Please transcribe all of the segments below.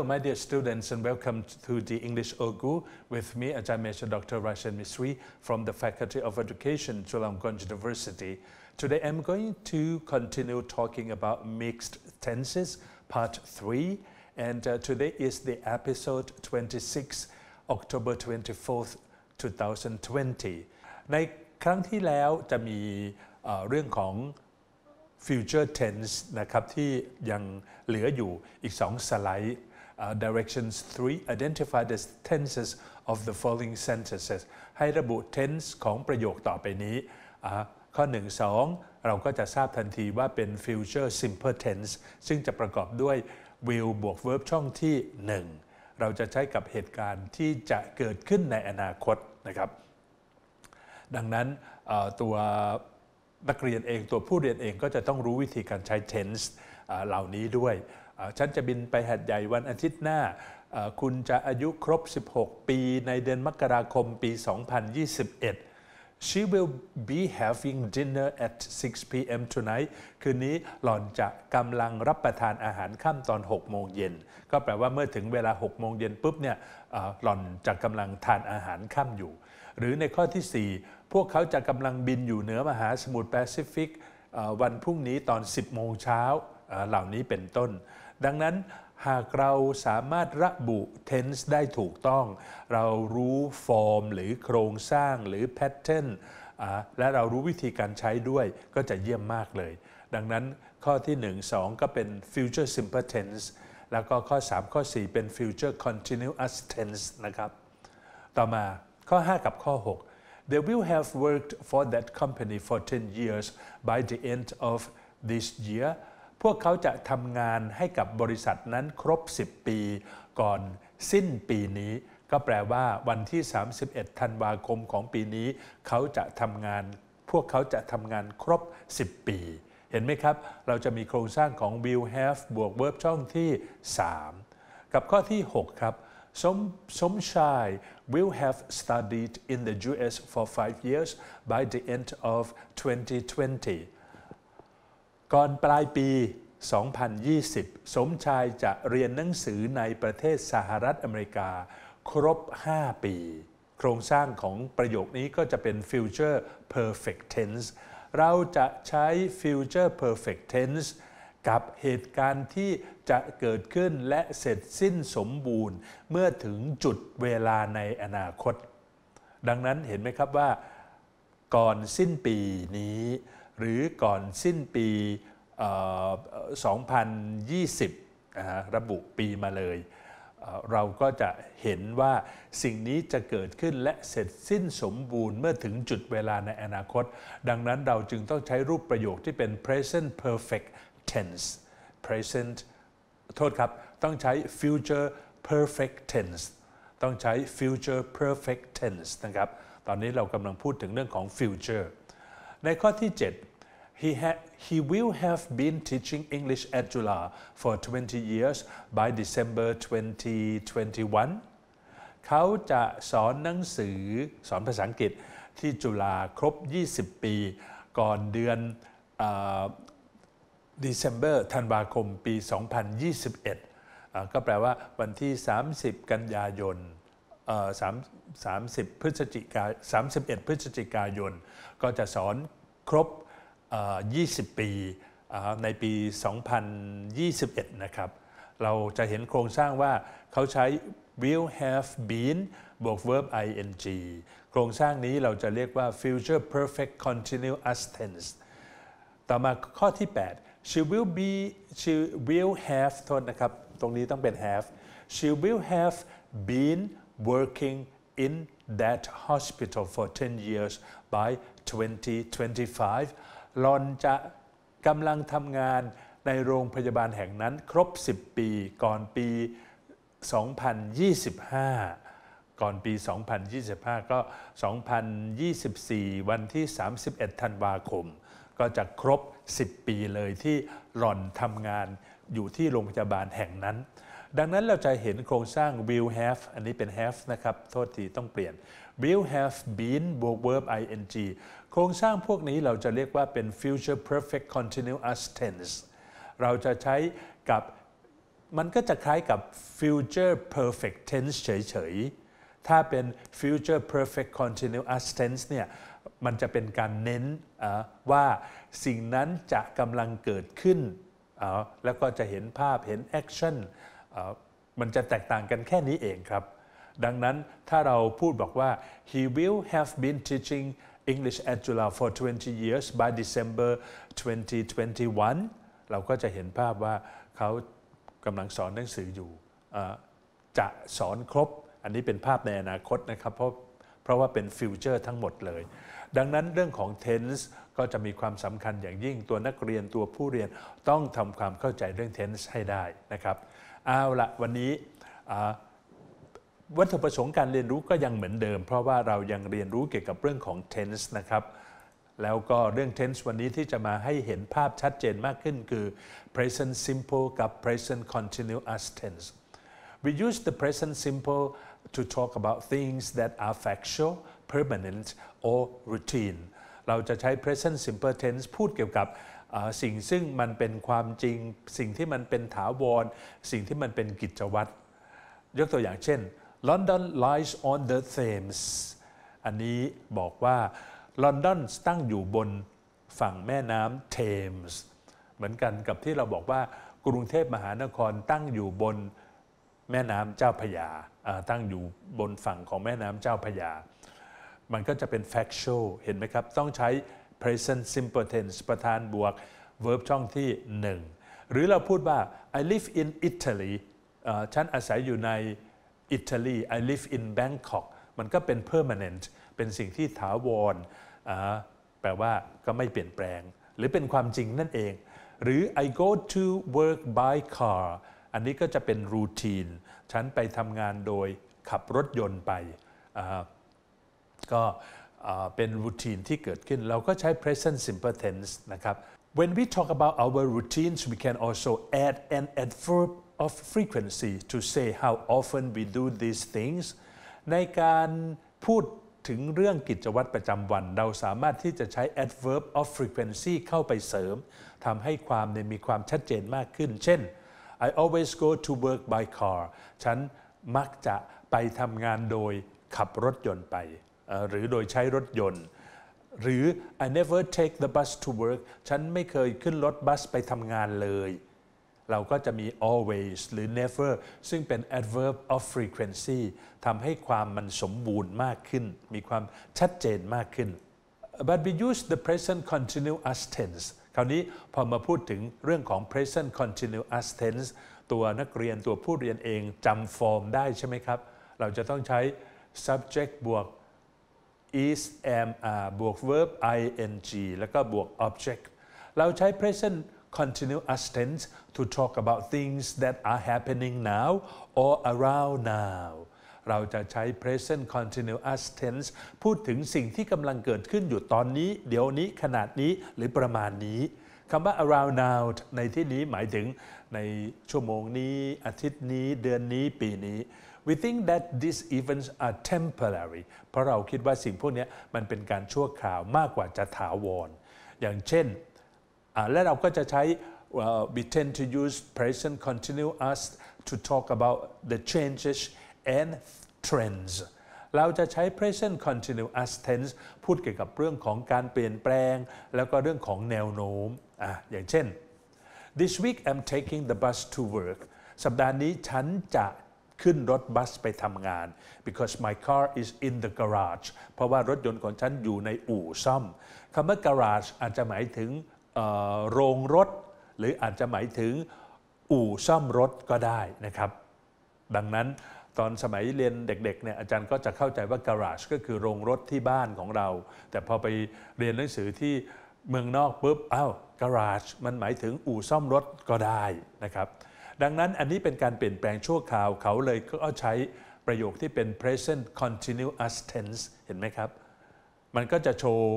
Hello, my dear students, and welcome to the English Ogu with me, as I mentioned, Dr. Rashan Misri from the Faculty of Education, Chulalongkorn University. Today, I'm going to continue talking about mixed tenses, part three, and uh, today is the episode 26, October 24th, 2020. ในครั้งที่แล้วจะมีเรื่องของ future tense นะครับที่ยังเหลืออยู่อีก uh, directions 3 identify the tenses of the following sentences ให้ระบุ tense ของประโยคต่อไปนี้ ข้อ 1 2 เราก็จะทราบทันทีว่าเป็น future simple tense ซึ่งจะประกอบด้วย will บวก verb ช่องที่ 1 เราจะใช้กับเหตุการณ์ที่จะเกิดขึ้นในอนาคตนะครับ ดังนั้นตัวนักเรียนเอง ตัวผู้เรียนเองก็จะต้องรู้วิธีการใช้ tense เหล่านี้ด้วยฉันจะบินไปหัดใหญ่วันอาทิตย์หน้า คุณจะอายุครบ 16 ปีในเดือนมกราคมปี 2021 she will be having dinner at 6 p.m. tonight คืนนี้หล่อนจะกำลังรับประทานอาหารค่ำตอน 6 โมงเย็น ก็แปลว่าเมื่อถึงเวลา 6 โมงเย็นปุ๊บเนี่ยหล่อนจะกำลังทานอาหารค่ำอยู่ หรือในข้อที่ 4 พวกเขาจะกำลังบินอยู่เหนือมหาสมุทรแปซิฟิกวันพรุ่งนี้ตอน 10 โมงเช้าเหล่านี้เป็นต้นดังนั้นหากเราสามารถระบุ tense ได้ถูกต้อง เรารู้ฟอร์มหรือโครงสร้างหรือ pattern และเรารู้วิธีการใช้ด้วยก็จะเยี่ยมมากเลย ดังนั้นข้อที่ 1 2 ก็เป็น future simple tense แล้วก็ข้อ3ข้อ4 เป็น future continuous tense นะครับ ต่อมาข้อ 5 กับข้อ 6 they will have worked for that company for 10 years by the end of this year พวกเขาจะทำงานให้กับบริษัทนั้นครบ 10 ปี ก่อนสิ้นปีนี้ ก็แปลว่าวันที่ 31 ธันวาคมของปีนี้เขาจะทำงาน พวกเขาจะทำงานครบ 10 ปี เห็นไหมครับเราจะมีโครงสร้างของ will have บวก verb ช่องที่ 3 กับข้อที่ 6 ครับสมสมชาย will have studied in the U.S. for five years by the end of 2020ก่อนปลายปี 2020 สมชายจะเรียนหนังสือในประเทศสหรัฐอเมริกาครบ 5 ปี โครงสร้างของประโยคนี้ก็จะเป็น future perfect tense เราจะใช้ future perfect tense กับเหตุการณ์ที่จะเกิดขึ้นและเสร็จสิ้นสมบูรณ์ เมื่อถึงจุดเวลาในอนาคต ดังนั้นเห็นไหมครับว่าก่อนสิ้นปีนี้หรือก่อนสิ้นปี 2020 ระบุปีมาเลย เราก็จะเห็นว่าสิ่งนี้จะเกิดขึ้นและเสร็จสิ้นสมบูรณ์เมื่อถึงจุดเวลาในอนาคต ดังนั้นเราจึงต้องใช้รูปประโยคที่เป็น present perfect tense present โทษครับ ต้องใช้ future perfect tense ต้องใช้ future perfect tense นะครับ ตอนนี้เรากำลังพูดถึงเรื่องของ future ในข้อที่ 7 He, ha- d he will have been teaching English at Jula for 20 years by December 2021 เขาจะสอนหนังสือ สอนภาษาอังกฤษที่จุฬาครบ 20 ปี ก่อนเดือนเดซ ember ธันวาคม ปี 2021 ก็แปลว่าวันที่ 30 กันยายน30พฤศจิกา31 พฤศจิกายน ก็จะสอนครบ20 ปี ในปี 2021 นะครับ เราจะเห็นโครงสร้างว่าเขาใช้ will have been บวก verb ing โครงสร้างนี้เราจะเรียกว่า future perfect continuous tense ต่อมาข้อที่ 8 she will be she will have โทษนะครับ ตรงนี้ต้องเป็น have she will have been working in that hospital for 10 years by 2025หลอนจะกำลังทำงานในโรงพยาบาลแห่งนั้นครบ 10 ปีก่อนปี 2025 ก่อนปี 2025 ก็ 2024 วันที่ 31 ธันวาคม ก็จะครบ 10 ปีเลยที่หล่อนทำงานอยู่ที่โรงพยาบาลแห่งนั้นดังนั้นเราจะเห็นโครงสร้าง will have อันนี้เป็น have นะครับ โทษทีต้องเปลี่ยน will have been บวก verb ing โครงสร้างพวกนี้เราจะเรียกว่าเป็น future perfect continuous tense เราจะใช้กับ มันก็จะคล้ายกับ future perfect tense เฉยๆ ถ้าเป็น future perfect continuous tense เนี่ย มันจะเป็นการเน้นว่าสิ่งนั้นจะกำลังเกิดขึ้น แล้วก็จะเห็นภาพเห็นแอคชั่นมันจะแตกต่างกันแค่นี้เองครับ ดังนั้นถ้าเราพูดบอกว่า he will have been teaching English at Jula for 20 years by December 2021 เราก็จะเห็นภาพว่าเขากำลังสอนหนังสืออยู่ จะสอนครบ อันนี้เป็นภาพในอนาคตนะครับ เพราะเพราะว่าเป็นฟิวเจอร์ทั้งหมดเลย ดังนั้นเรื่องของ tense ก็จะมีความสำคัญอย่างยิ่งตัวนักเรียนตัวผู้เรียนต้องทำความเข้าใจเรื่อง tense ให้ได้นะครับเอาละวันนี้วัตถุประสงค์การเรียนรู้ก็ยังเหมือนเดิม เพราะว่าเรายังเรียนรู้เกี่ยวกับเรื่องของ tense นะครับ แล้วก็เรื่อง tense วันนี้ที่จะมาให้เห็นภาพชัดเจนมากขึ้นคือ present simple กับ present continuous tense we use the present simple to talk about things that are factual permanent or routine เราจะใช้ present simple tense พูดเกี่ยวกับสิ่งซึ่งมันเป็นความจริงสิ่งที่มันเป็นถาวร สิ่งที่มันเป็นกิจวัตรยกตัวอย่างเช่น London lies on the Thames อันนี้บอกว่าลอนดอนตั้งอยู่บนฝั่งแม่น้ำเทมส์เหมือนกันกับที่เราบอกว่ากรุงเทพมหานครตั้งอยู่บนแม่น้ำเจ้าพยาตั้งอยู่บนฝั่งของแม่น้ำเจ้าพยา มันก็จะเป็น factual เห็นไหมครับต้องใช้ present simple tense ประธานบวก verb ช่องที่หนึ่งหรือเราพูดว่า I live in Italy ฉันอาศัยอยู่ในอิตาลี I live in Bangkok มันก็เป็น permanent เป็นสิ่งที่ถาวรแปลว่าก็ไม่เปลี่ยนแปลง หรือเป็นความจริงนั่นเอง หรือ I go to work by car อันนี้ก็จะเป็นรูทีนฉันไปทำงานโดยขับรถยนต์ไปก็เป็นรูทีนที่เกิดขึ้นเราก็ใช้ present simple tense นะครับ when we talk about our routines we can also add an adverb of frequency to say how often we do these things ในการพูดถึงเรื่องกิจวัตรประจำวัน เราสามารถที่จะใช้ adverb of frequency เข้าไปเสริมทำให้ความนมีความชัดเจนมากขึ้น เช่น I always go to work by car ฉันมักจะไปทำงานโดยขับรถยนต์ไปหรือโดยใช้รถยนต์ หรือ I never take the bus to work ฉันไม่เคยขึ้นรถบัสไปทำงานเลย เราก็จะมี always หรือ never ซึ่งเป็น adverb of frequency ทำให้ความมันสมบูรณ์มากขึ้น มีความชัดเจนมากขึ้น but we use the present continuous tense คราวนี้พอมาพูดถึงเรื่องของ present continuous tense ตัวนักเรียนตัวผู้เรียนเองจำฟอร์มได้ใช่ไหมครับ เราจะต้องใช้ subject บวก is am are บวก verb ing แล้วก็บวก object เราใช้ present continuous tense to talk about things that are happening now or around now เราจะใช้ present continuous tense พูดถึงสิ่งที่กำลังเกิดขึ้นอยู่ตอนนี้ เดี๋ยวนี้ ขนาดนี้ หรือประมาณนี้ คำว่า around now ในที่นี้หมายถึงในชั่วโมงนี้ อาทิตย์นี้ เดือนนี้ ปีนี้ we think that these events are temporary เพราะเราคิดว่าสิ่งพวกนี้มันเป็นการชั่วคราวมากกว่าจะถาวร อย่างเช่น และเราก็จะใช้ we tend to use present continuous to talk about the changes and trends เราจะใช้ present continuous tense พูดเกี่ยวกับเรื่องของการเปลี่ยนแปลง แล้วก็เรื่องของแนวโน้มออย่างเช่น this week I'm taking the bus to work สัปดาห์นี้ฉันจะขึ้นรถบัสไปทำงาน because my car is in the garage เพราะว่ารถยนต์ของฉันอยู่ในอู่ซ่อม คำว่า garage อาจจะหมายถึงโรงรถ หรืออาจจะหมายถึงอู่ซ่อมรถก็ได้นะครับ ดังนั้นตอนสมัยเรียนเด็กๆเนี่ยอาจารย์ก็จะเข้าใจว่า garage ก็คือโรงรถที่บ้านของเรา แต่พอไปเรียนหนังสือที่เมืองนอกปุ๊บอ้าว garage มันหมายถึงอู่ซ่อมรถก็ได้นะครับดังนั้นอันนี้เป็นการเปลี่ยนแปลงชั่วคราวเขาเลยก็ใช้ประโยคที่เป็น present continuous tense เห็นไหมครับ มันก็จะโชว์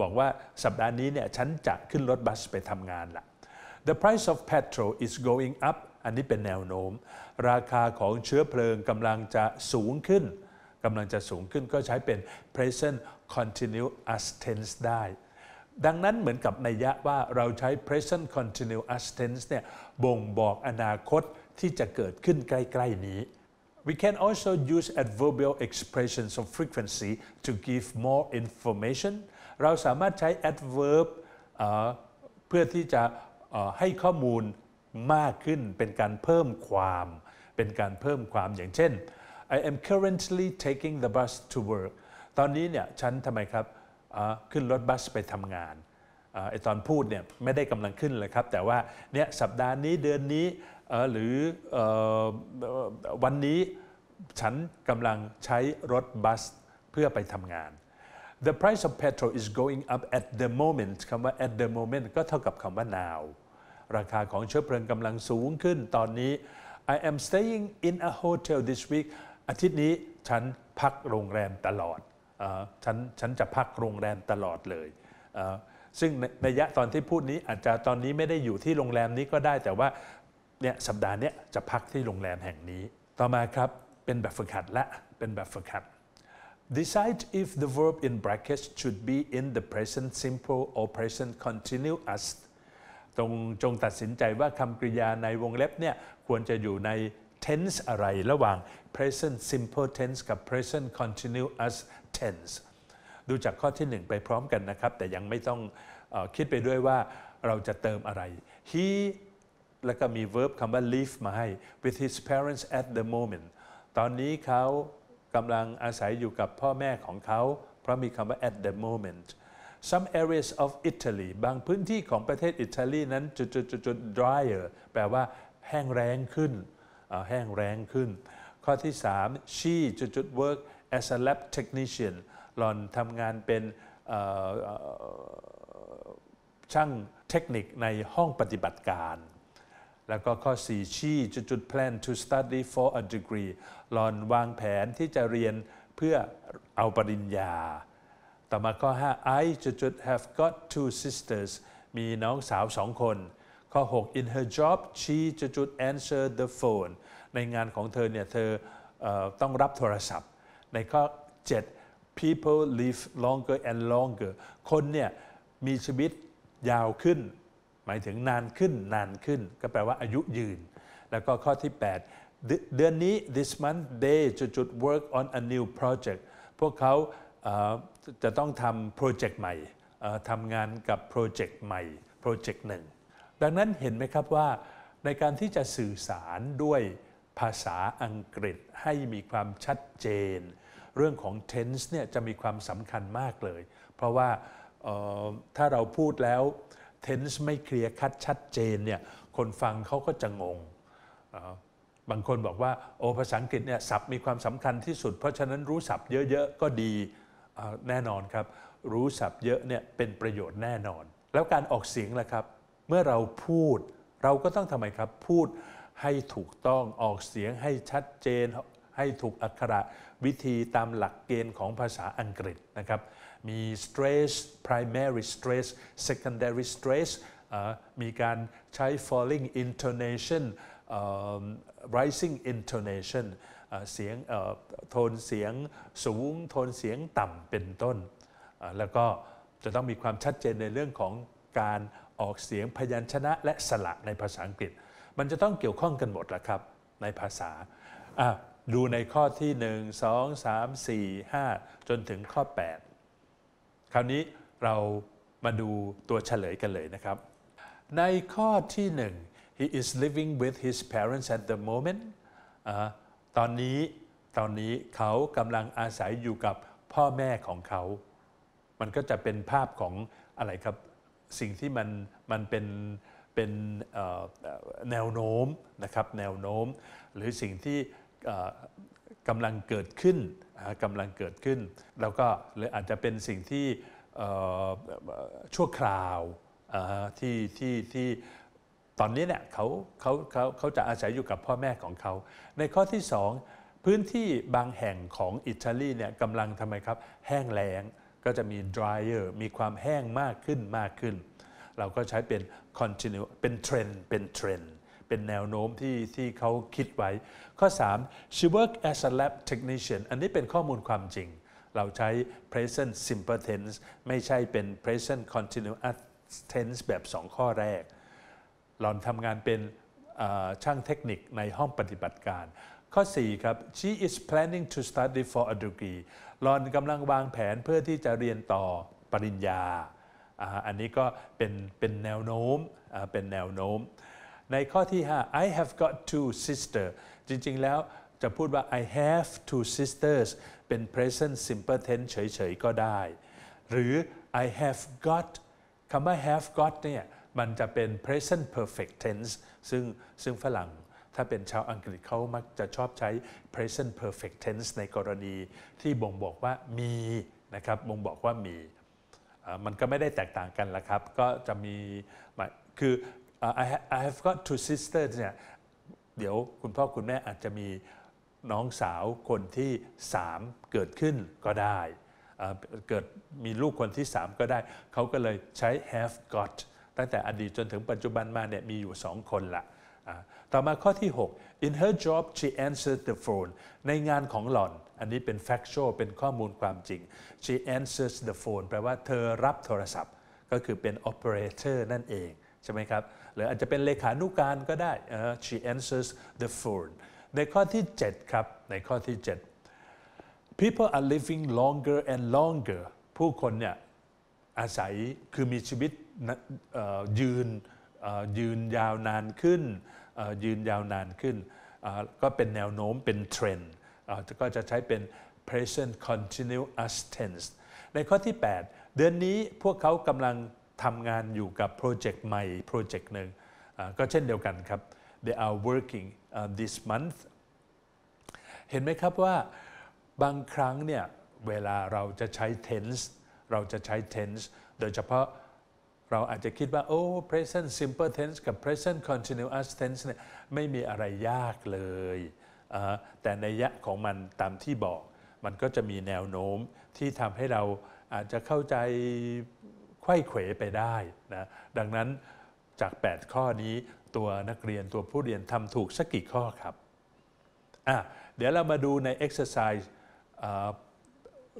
บอกว่าสัปดาห์นี้เนี่ย ฉันจะขึ้นรถบัสไปทำงานละ The price of petrol is going up อันนี้เป็นแนวโน้มราคาของเชื้อเพลิงกำลังจะสูงขึ้นกำลังจะสูงขึ้น ก็ใช้เป็น present continuous tense ได้ดังนั้นเหมือนกับนัยยะว่าเราใช้ present continuous tense เนี่ยบ่งบอกอนาคตที่จะเกิดขึ้นใกล้ๆนี้ We can also use adverbial expressions of frequency to give more information เราสามารถใช้ adverb เพื่อที่จะให้ข้อมูลมากขึ้นเป็นการเพิ่มความเป็นการเพิ่มความอย่างเช่น I am currently taking the bus to work ตอนนี้เนี่ยฉันทำไมครับขึ้นรถบัสไปทำงานไอตอนพูดเนี่ย ไม่ได้กำลังขึ้นเลยครับ แต่ว่าเนี่ยสัปดาห์นี้เดือนนี้หรือวันนี้ฉันกำลังใช้รถบัสเพื่อไปทำงาน the price of petrol is going up at the moment คำว่า at the moment ก็เท่ากับคำว่า now ราคาของเชื้อเพลิงกำลังสูงขึ้น ตอนนี้ I am staying in a hotel this week อาทิตย์นี้ฉันพักโรงแรมตลอดฉันฉันจะพักโรงแรมตลอดเลย ซึ่งระยะตอนที่พูดนี้อาจจะตอนนี้ไม่ได้อยู่ที่โรงแรมนี้ก็ได้แต่ว่าเนี่ยสัปดาห์นี้จะพักที่โรงแรมแห่งนี้ ต่อมาครับ เป็นแบบฝึกหัดละเป็นแบบฝึกหัด Decide if the verb in brackets should be in the present simple or present continuous ตรงจงตัดสินใจว่าคำกริยาในวงเล็บเนี่ยควรจะอยู่ใน tense อะไรระหว่าง present simple tense กับ present continuous tense ดูจากข้อที่1ไปพร้อมกันนะครับ แต่ยังไม่ต้องอคิดไปด้วยว่าเราจะเติมอะไร he แล้วก็มี verb คำว่า live มาให้ with his parents at the moment ตอนนี้เขากำลังอาศัยอยู่กับพ่อแม่ของเขา เพราะมีคำว่า at the moment some areas of Italy บางพื้นที่ของประเทศอิตาลีนั้นจุดๆ drier แปลว่าแห้งแรงขึ้นแห้งแรงขึ้น ข้อที่ 3 she จุดจุด work as a lab technician หลอนทำงานเป็นช่างเทคนิคในห้องปฏิบัติการ แล้วก็ข้อ 4 she จุดจุด plan to study for a degree หลอนวางแผนที่จะเรียนเพื่อเอาปริญญา ต่อมาข้อ 5 I จุดจุด have got two sisters มีน้องสาวสองคนข้อ6 in her job she จะจุด answer the phone ในงานของเธอเนี่ยเธอต้องรับโทรศัพท์ ในข้อ 7 people live longer and longer คนเนี่ยมีชีวิตยาวขึ้น หมายถึงนานขึ้นนานขึ้นก็แปลว่าอายุยืน แล้วก็ข้อที่8เดือนนี้ this month they จะจุด work on a new project พวกเขาจะต้องทำโปรเจกต์ใหม่ ทำงานกับโปรเจกต์ใหม่ โปรเจกต์หนึ่งดังนั้นเห็นไหมครับว่าในการที่จะสื่อสารด้วยภาษาอังกฤษให้มีความชัดเจน เรื่องของ tense เนี่ยจะมีความสำคัญมากเลย เพราะว่าถ้าเราพูดแล้ว tense ไม่เคลียร์คัดชัดเจนเนี่ยคนฟังเขาก็จะงงบางคนบอกว่า โอ้ภาษาอังกฤษเนี่ยศัพท์มีความสำคัญที่สุด เพราะฉะนั้นรู้ศัพท์เยอะ ๆก็ดีแน่นอนครับ รู้ศัพท์เยอะเนี่ยเป็นประโยชน์แน่นอน แล้วการออกเสียงล่ะครับเมื่อเราพูดเราก็ต้องทำไมครับ พูดให้ถูกต้องออกเสียงให้ชัดเจนให้ถูกอักขระวิธีตามหลักเกณฑ์ของภาษาอังกฤษนะครับมี stress primary stress secondary stress มีการใช้ falling intonation rising intonation เสียงโทนเสียงสูงโทนเสียงต่ำเป็นต้น แล้วก็จะต้องมีความชัดเจนในเรื่องของการออกเสียงพยัญชนะและสระในภาษาอังกฤษ มันจะต้องเกี่ยวข้องกันหมดละครับในภาษาดูในข้อที่ 1 2 3 4 5 จนถึงข้อ 8 คราวนี้เรามาดูตัวเฉลยกันเลยนะครับ ในข้อที่ 1 he is living with his parents at the moment ตอนนี้ตอนนี้เขากำลังอาศัยอยู่กับพ่อแม่ของเขา มันก็จะเป็นภาพของอะไรครับสิ่งที่มันมันเป็นเป็นแนวโน้มนะครับแนวโน้ม หรือสิ่งที่กำลังเกิดขึ้นกำลังเกิดขึ้น แล้วก็หรืออาจจะเป็นสิ่งที่ชั่วคราวที่ที่ที่ตอนนี้เนี่ยเขาเขาเขาเขาจะอาศัยอยู่กับพ่อแม่ของเขา ในข้อที่ 2 พื้นที่บางแห่งของอิตาลีเนี่ยกำลังทำไมครับ แห้งแล้งก็จะมี drier มีความแห้งมากขึ้นมากขึ้น เราก็ใช้เป็น continue เป็นเทรนเป็นเทรนเป็นแนวโน้มที่ที่เขาคิดไว้ ข้อ 3 she work as a lab technician อันนี้เป็นข้อมูลความจริง เราใช้ present simple tense ไม่ใช่เป็น present continuous tense แบบ 2 ข้อแรก หล่อนทำงานเป็นช่างเทคนิคในห้องปฏิบัติการ ข้อ4ครับ she is planning to study for a degree รลอนกำลังวางแผนเพื่อที่จะเรียนต่อปริญญา อันนี้ก็เป็นเป็นแนวโน้มเป็นแนวโน้ม ในข้อที่ 5 I have got two sister s จริงๆ แล้วจะพูดว่า I have two sisters เป็น present simple tense เฉย ๆ ก็ได้ หรือ I have got คำว่า have got เนี่ย มันจะเป็น present perfect tense ซึ่งซึ่งฝรั่งถ้าเป็นชาวอังกฤษเขามักจะชอบใช้ present perfect tense ในกรณีที่บ่งบอกว่ามีนะครับ บ่งบอกว่ามี มันก็ไม่ได้แตกต่างกันละครับ ก็จะมี คือ I have got two sisters เนี่ยเดี๋ยวคุณพ่อคุณแม่อาจจะมีน้องสาวคนที่ 3 เกิดขึ้นก็ได้ เกิดมีลูกคนที่ 3 ก็ได้ เขาก็เลยใช้ have got ตั้งแต่อดีตจนถึงปัจจุบันมาเนี่ยมีอยู่2คนละต่อมาข้อที่ 6 in her job she answered the phone ในงานของหล่อน อันนี้เป็น factual เป็นข้อมูลความจริง she answers the phone แปลว่าเธอรับโทรศัพท์ ก็คือเป็น operator นั่นเอง ใช่ไหมครับ หรืออาจจะเป็นเลขานุการก็ได้ she answers the phone ในข้อที่ 7 ครับ ในข้อที่7 people are living longer and longer ผู้คนเนี่ยอาศัยคือมีชีวิตยืนยืนยาวนานขึ้นยืนยาวนานขึ้น ก็เป็นแนวโน้มเป็นเทรนด์ก็จะใช้เป็น present continuous tense ในข้อที่ 8 เดือนนี้พวกเขากำลังทำงานอยู่กับโปรเจกต์ใหม่ โปรเจกต์หนึ่งก็เช่นเดียวกันครับ they are working uh, this month เห็นไหมครับว่าบางครั้งเนี่ย เวลาเราจะใช้ tense เราจะใช้ tense โดยเฉพาะเราอาจจะคิดว่าโอ้ present simple tense กับ present continuous tense เนี่ยไม่มีอะไรยากเลย แต่ในยะของมันตามที่บอก มันก็จะมีแนวโน้มที่ทำให้เราอาจจะเข้าใจไข้เขวไปได้นะ ดังนั้นจาก 8 ข้อนี้ ตัวนักเรียนตัวผู้เรียนทำถูกสักกี่ข้อครับ อ่ะเดี๋ยวเรามาดูใน exercise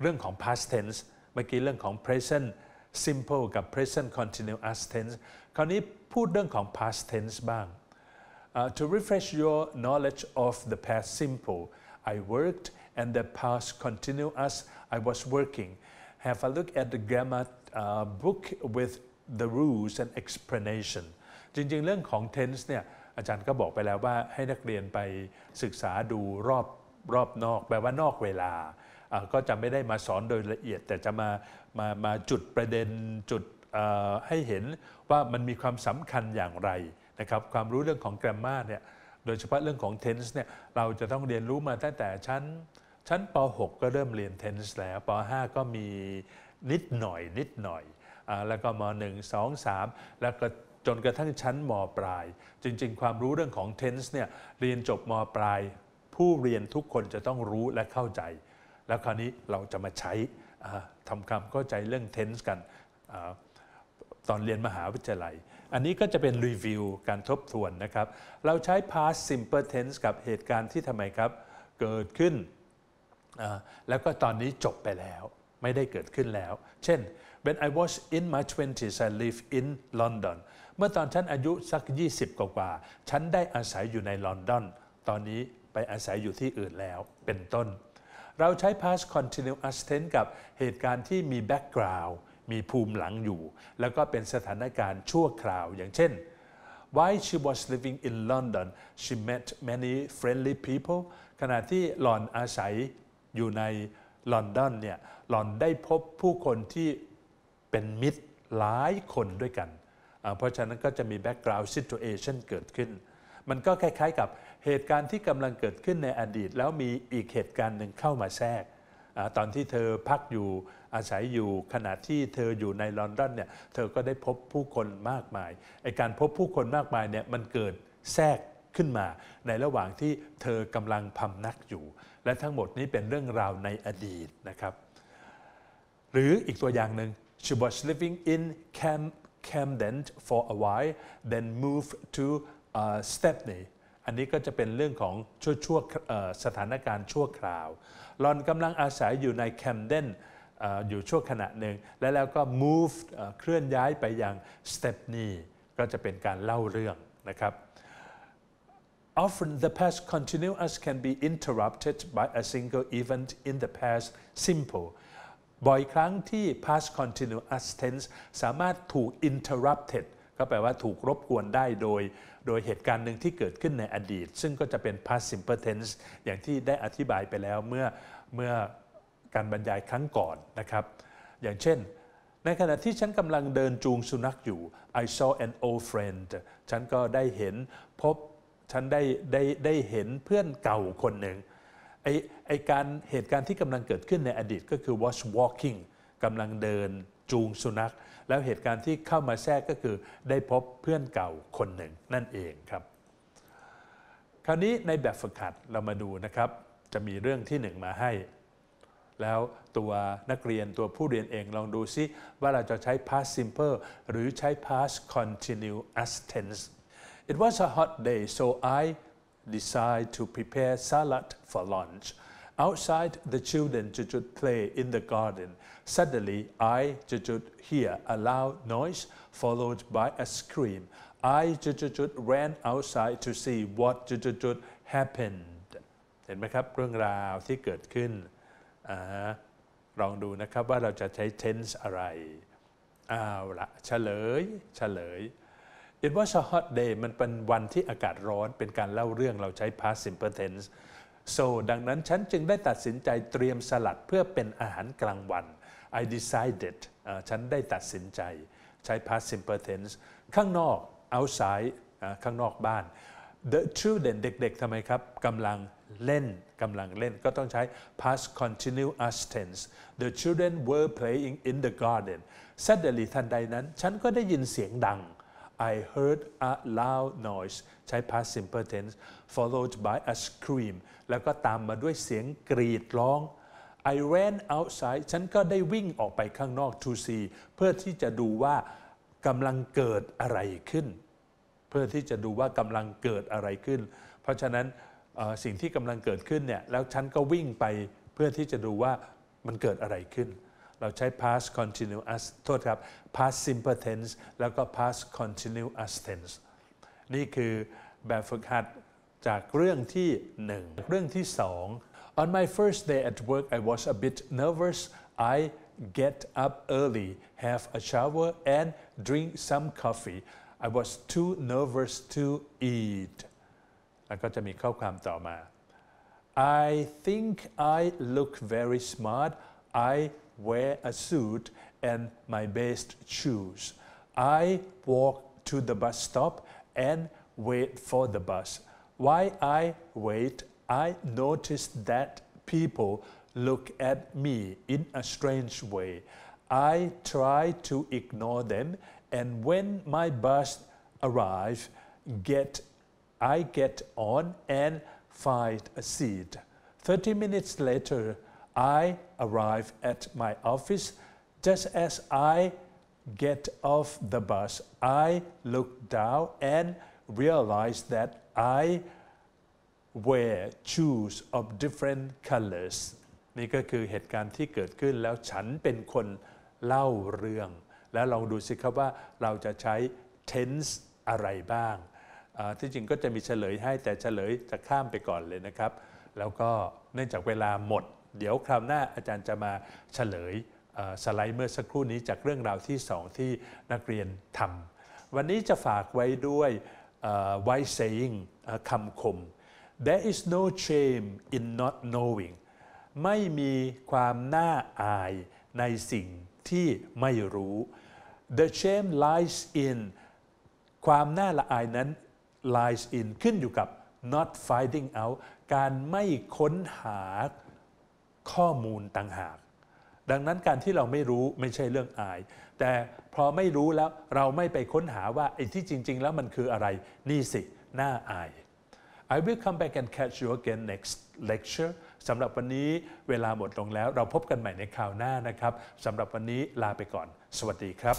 เรื่องของ past tense เมื่อกี้เรื่องของ present simple กับ present continuous tense คราวนี้พูดเรื่องของ past tense บ้าง uh, to refresh your knowledge of the past simple I worked and the past continuous I was working have a look at the grammar uh, book with the rules and explanation จริง ๆเรื่องของ tense เนี่ยอาจารย์ก็บอกไปแล้วว่าให้นักเรียนไปศึกษาดูรอบรอบนอกแปลว่านอกเวลาก็จะไม่ได้มาสอนโดยละเอียดแต่จะมามามาจุดประเด็นจุดให้เห็นว่ามันมีความสำคัญอย่างไรนะครับความรู้เรื่องของแกรมมาเนี่ยโดยเฉพาะเรื่องของเทนส์เนี่ยเราจะต้องเรียนรู้มาตั้งแต่ชั้นชั้นป .6 ก็เริ่มเรียนเทนส์แล้วป .5 ก็มีนิดหน่อย นิดหน่อยอแล้วก็ม .1 2 3 แล้วก็จนกระทั่งชั้นมปลาย จริงๆ ความรู้เรื่องของเทนส์เนี่ยเรียนจบมปลายผู้เรียนทุกคนจะต้องรู้และเข้าใจ แล้วคราวนี้เราจะมาใช้ทำความเข้าใจเรื่องเทนส์กันตอนเรียนมหาวิทยาลัย อันนี้ก็จะเป็นรีวิวการทบทวนนะครับ เราใช้ past simple tense กับเหตุการณ์ที่ทำไมครับ เกิดขึ้น แล้วก็ตอนนี้จบไปแล้วไม่ได้เกิดขึ้นแล้ว เช่น when I was in my t t w e n i e s I live in London เมื่อตอนฉันอายุสัก 20 กว่า ฉันได้อาศัยอยู่ในลอนดอนตอนนี้ไปอาศัยอยู่ที่อื่นแล้วเป็นต้นเราใช้ past continuous tense กับเหตุการณ์ที่มี background มีภูมิหลังอยู่ แล้วก็เป็นสถานการณ์ชั่วคราว อย่างเช่น w h y she was living in London she met many friendly people ขณะที่หลอนอาศัยอยู่ในลอนดอนเนี่ยหลอนได้พบผู้คนที่เป็นมิตรหลายคนด้วยกัน เพราะฉะนั้นก็จะมี background situation เกิดขึ้นมันก็คล้ายๆกับเหตุการณ์ที่กำลังเกิดขึ้นในอดีต แล้วมีอีกเหตุการณ์หนึ่งเข้ามาแทรก ตอนที่เธอพักอยู่อาศัยอยู่ขณะที่เธออยู่ในลอนดอนเนี่ยเธอก็ได้พบผู้คนมากมายไอการพบผู้คนมากมายเนี่ยมันเกิดแทรกขึ้นมาในระหว่างที่เธอกำลังพำนักอยู่ และทั้งหมดนี้เป็นเรื่องราวในอดีตนะครับ หรืออีกตัวอย่างหนึ่ง she was living in Camp Camden for a while then moved to สเต็ปนี้อันนี้ก็จะเป็นเรื่องของชั่วช่วสถานการณ์ชั่วคราวลอนกำลังอาศัยอยู่ในแคมเดนอยู่ช่วขณะหนึ่ง และแล้วก็ move เคลื่อนย้ายไปยังสเตปนี้ก็จะเป็นการเล่าเรื่องนะครับ Often the past continuous can be interrupted by a single event in the past simple บ่อยครั้งที่ past continuous tense สามารถถูก interrupted ก็แปลว่าถูกรบกวนได้โดย โดยเหตุการณ์หนึ่งที่เกิดขึ้นในอดีต ซึ่งก็จะเป็น past simple tense อย่างที่ได้อธิบายไปแล้วเมื่อเมื่อการบรรยายครั้งก่อนนะครับ อย่างเช่น ในขณะที่ฉันกำลังเดินจูงสุนัขอยู่ I saw an old friend ฉันก็ได้เห็นพบฉันได้ได้ได้เห็นเพื่อนเก่าคนหนึ่งไอไอการเหตุการณ์ที่กำลังเกิดขึ้นในอดีตก็คือ was walking กำลังเดินจูงสุนัขแล้วเหตุการณ์ที่เข้ามาแทรกก็คือได้พบเพื่อนเก่าคนหนึ่งนั่นเองครับ คราวนี้ในแบบฝึกหัดเรามาดูนะครับ จะมีเรื่องที่หนึ่งมาให้ แล้วตัวนักเรียนตัวผู้เรียนเองลองดูซิว่าเราจะใช้ past simple หรือใช้ past continuous tense It was a hot day so I decided to prepare salad for lunch Outside, the children should play in the garden. Suddenly, I should hear a loud noise followed by a scream. I should ran outside to see what should happened. เห็นไหมครับเรื่องราวที่เกิดขึ้นลองดูนะครับว่าเราจะใช้ uh-huh. tense อะไรอ้าวละเฉลยเฉลย It was a hot day มันเป็นวันที่อากาศร้อน เป็นการเล่าเรื่องเราใช้ past simple tense โซ so, ดังนั้นฉันจึงได้ตัดสินใจเตรียมสลัดเพื่อเป็นอาหารกลางวัน I decided ฉันได้ตัดสินใจใช้ past simple tense ข้างนอก outside ข้างนอกบ้าน the children เด็กๆ ทำไมครับกำลังเล่นกำลังเล่นก็ต้องใช้ past continuous tense the children were playing in the garden suddenly ทันใดนั้น ฉันก็ได้ยินเสียงดัง I heard a loud noise ใช้ past simple tense followed by a scream แล้วก็ตามมาด้วยเสียงกรีดร้อง I ran outside ฉันก็ได้วิ่งออกไปข้างนอก to see เพื่อที่จะดูว่ากำลังเกิดอะไรขึ้น เพื่อที่จะดูว่ากำลังเกิดอะไรขึ้น เพราะฉะนั้นสิ่งที่กำลังเกิดขึ้นเนี่ย แล้วฉันก็วิ่งไปเพื่อที่จะดูว่ามันเกิดอะไรขึ้นเราใช้ past continuous โทษครับ past simple tense แล้วก็ past continuous tense นี่คือแบบฝึกหัดจากเรื่องที่ 1 เรื่องที่ 2 On my first day at work I was a bit nervous I get up early have a shower and drink some coffee I was too nervous to eat แล้วก็จะมีข้อความต่อมา I think I look very smart I wear a suit and my best shoes. I walk to the bus stop and wait for the bus. While I wait, I notice that people look at me in a strange way. I try to ignore them and when my bus arrives, get, I get on and find a seat. 30 minutes later, I arrive at my office just as I get off the bus. I look down and realize that I wear shoes of different colors นี่ก็คือเหตุการณ์ที่เกิดขึ้น แล้วฉันเป็นคนเล่าเรื่อง แล้วลองดูสิครับว่าเราจะใช้ tense อะไรบ้างที่จริงก็จะมีเฉลยให้ แต่เฉลยจะข้ามไปก่อนเลยนะครับ แล้วก็เนื่องจากเวลาหมดเดี๋ยวคราวหน้าอาจารย์จะมาเฉลยสไลด์เมื่อสักครู่นี้จากเรื่องราวที่สองที่นักเรียนทำวันนี้จะฝากไว้ด้วย wise saying คำคม there is no shame in not knowing ไม่มีความน่าอายในสิ่งที่ไม่รู้ the shame lies in ความน่าละอายนั้น lies in ขึ้นอยู่กับ not finding out การไม่ค้นหาข้อมูลต่างหาก ดังนั้นการที่เราไม่รู้ไม่ใช่เรื่องอาย แต่พอไม่รู้แล้วเราไม่ไปค้นหาว่าไอ้ที่จริง ๆ แล้วมันคืออะไร นี่สิน่าอาย I will come back and catch you again next lecture สำหรับวันนี้เวลาหมดลงแล้ว เราพบกันใหม่ในคราวหน้านะครับสำหรับวันนี้ลาไปก่อน สวัสดีครับ